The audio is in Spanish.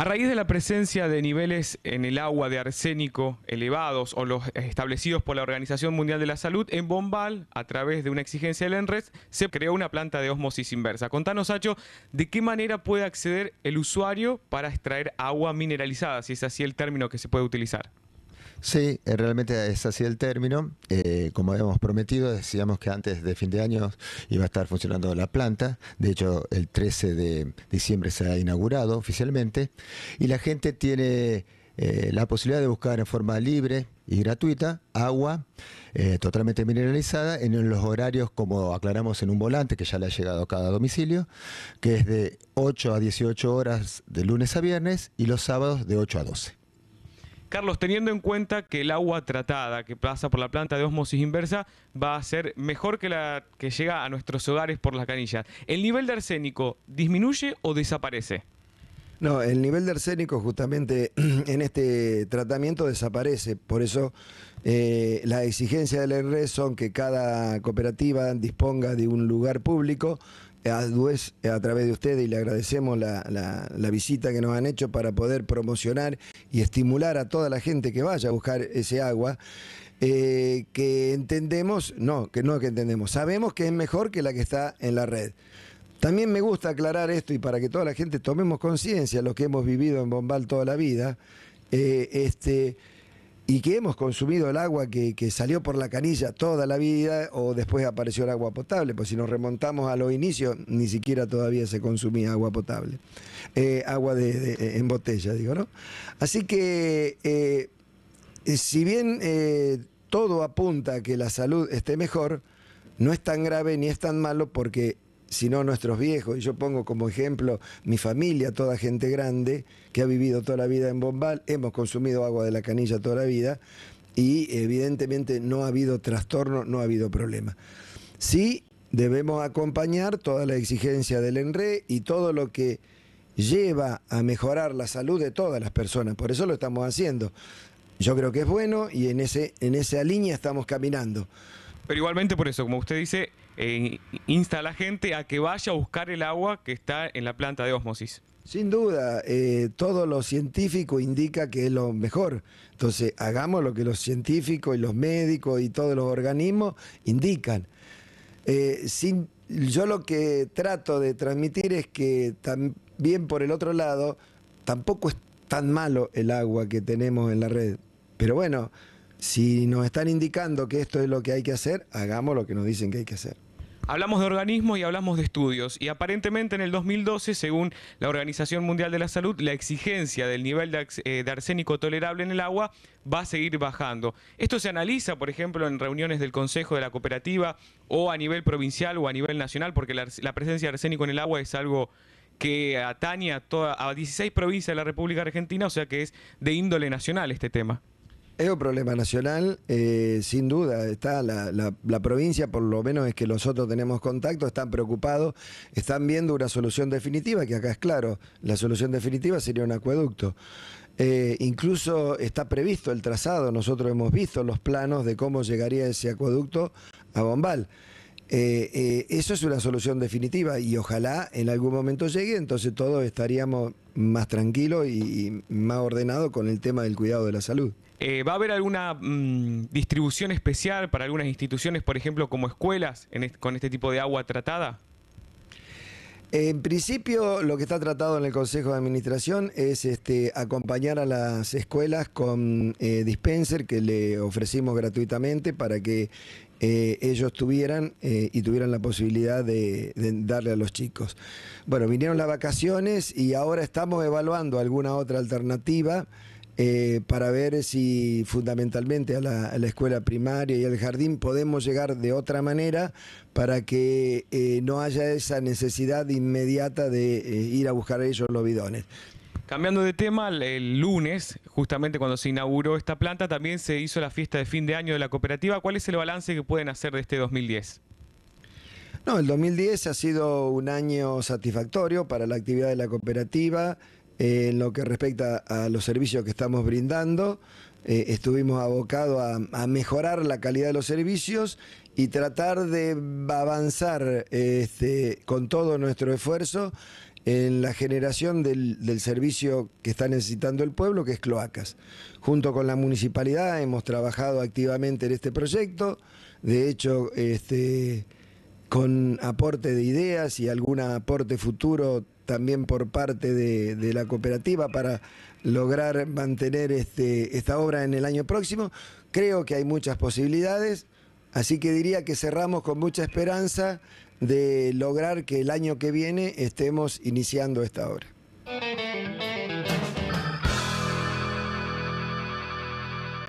A raíz de la presencia de niveles en el agua de arsénico elevados o los establecidos por la Organización Mundial de la Salud, en Bombal, a través de una exigencia del ENRES, se creó una planta de osmosis inversa. Contanos, Sacho, de qué manera puede acceder el usuario para extraer agua mineralizada, si es así el término que se puede utilizar. Sí, eh, realmente es así el término. Eh, como habíamos prometido, decíamos que antes de fin de año iba a estar funcionando la planta. De hecho, el 13 de diciembre se ha inaugurado oficialmente. Y la gente tiene eh, la posibilidad de buscar en forma libre y gratuita agua totalmente mineralizada en los horarios como aclaramos en un volante que ya le ha llegado a cada domicilio, que es de 8 a 18 horas de lunes a viernes y los sábados de 8 a 12. Carlos, teniendo en cuenta que el agua tratada que pasa por la planta de osmosis inversa va a ser mejor que la que llega a nuestros hogares por las canillas, ¿el nivel de arsénico disminuye o desaparece? No, el nivel de arsénico justamente en este tratamiento desaparece, por eso eh, las la exigencia la red son que cada cooperativa disponga de un lugar público a a través de ustedes y le agradecemos la, visita que nos han hecho para poder promocionar y estimular a toda la gente que vaya a buscar ese agua. Eh, que entendemos, no, que no que entendemos, sabemos que es mejor que la que está en la red. También me gusta aclarar esto y para que toda la gente tomemos conciencia, lo que hemos vivido en Bombal toda la vida, eh, este y que hemos consumido el agua que, salió por la canilla toda la vida o después apareció el agua potable, pues si nos remontamos a los inicios, ni siquiera todavía se consumía agua potable, eh, agua en botella, digo, ¿no? Así que, eh, si bien eh, todo apunta a que la salud esté mejor, no es tan grave ni es tan malo porque sino nuestros viejos. Y yo pongo como ejemplo mi familia, toda gente grande que ha vivido toda la vida en Bombal, hemos consumido agua de la canilla toda la vida y evidentemente no ha habido trastorno, no ha habido problema. Sí, debemos acompañar toda la exigencia del ENRE y todo lo que lleva a mejorar la salud de todas las personas, por eso lo estamos haciendo. Yo creo que es bueno y en, ese, en esa línea estamos caminando. Pero igualmente por eso, como usted dice, eh, insta a la gente a que vaya a buscar el agua que está en la planta de osmosis. Sin duda, eh, todo lo científico indica que es lo mejor. Entonces, hagamos lo que los científicos y los médicos y todos los organismos indican. Eh, sin, yo lo que trato de transmitir es que también por el otro lado, tampoco es tan malo el agua que tenemos en la red. Pero bueno, si nos están indicando que esto es lo que hay que hacer, hagamos lo que nos dicen que hay que hacer. Hablamos de organismos y hablamos de estudios y aparentemente en el 2012, según la Organización Mundial de la Salud, la exigencia del nivel eh, de, arsénico tolerable en el agua va a seguir bajando. Esto se analiza, por ejemplo, en reuniones del Consejo de la Cooperativa o a nivel provincial o a nivel nacional, porque la presencia de arsénico en el agua es algo que atañe a, toda, a 16 provincias de la República Argentina, o sea que es de índole nacional este tema. Es un problema nacional, eh, sin duda. Está la, provincia, por lo menos es que nosotros tenemos contacto, están preocupados, están viendo una solución definitiva, que acá es claro, la solución definitiva sería un acueducto. Eh, incluso está previsto el trazado, nosotros hemos visto los planos de cómo llegaría ese acueducto a Bombal. Eh, eh, eso es una solución definitiva y ojalá en algún momento llegue, entonces todos estaríamos más tranquilos y, más ordenados con el tema del cuidado de la salud. Eh, ¿Va a haber alguna mm, distribución especial para algunas instituciones, por ejemplo, como escuelas, con este tipo de agua tratada? En principio, lo que está tratado en el Consejo de Administración es este, acompañar a las escuelas con dispenser que le ofrecimos gratuitamente para que eh, ellos tuvieran eh, y tuvieran la posibilidad de, darle a los chicos. Bueno, vinieron las vacaciones y ahora estamos evaluando alguna otra alternativa eh, para ver si fundamentalmente a la, a la, escuela primaria y al jardín podemos llegar de otra manera para que no haya esa necesidad inmediata de ir a buscar a ellos los bidones. Cambiando de tema, el lunes, justamente cuando se inauguró esta planta, también se hizo la fiesta de fin de año de la cooperativa. ¿Cuál es el balance que pueden hacer de este 2010? No, el 2010 ha sido un año satisfactorio para la actividad de la cooperativa eh, en lo que respecta a los servicios que estamos brindando. Eh, estuvimos abocados a, mejorar la calidad de los servicios y tratar de avanzar este, con todo nuestro esfuerzo en la generación del, servicio que está necesitando el pueblo, que es cloacas. Junto con la municipalidad hemos trabajado activamente en este proyecto, de hecho, este, con aporte de ideas y algún aporte futuro también por parte de, la cooperativa para lograr mantener este, esta obra en el año próximo. Creo que hay muchas posibilidades. Así que diría que cerramos con mucha esperanza de lograr que el año que viene estemos iniciando esta obra.